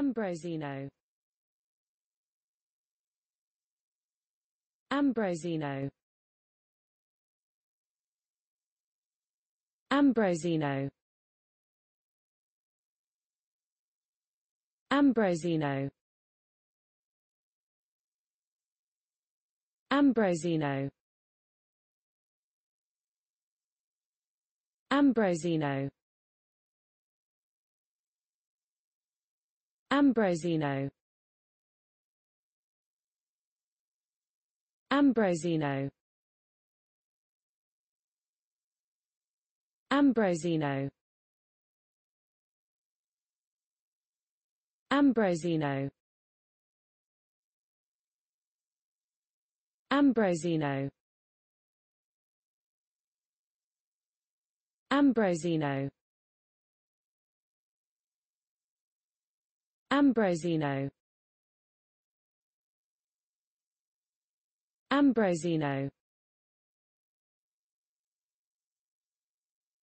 Ambrosino Ambrosino Ambrosino Ambrosino Ambrosino Ambrosino Ambrosino Ambrosino Ambrosino Ambrosino Ambrosino Ambrosino Ambrosino Ambrosino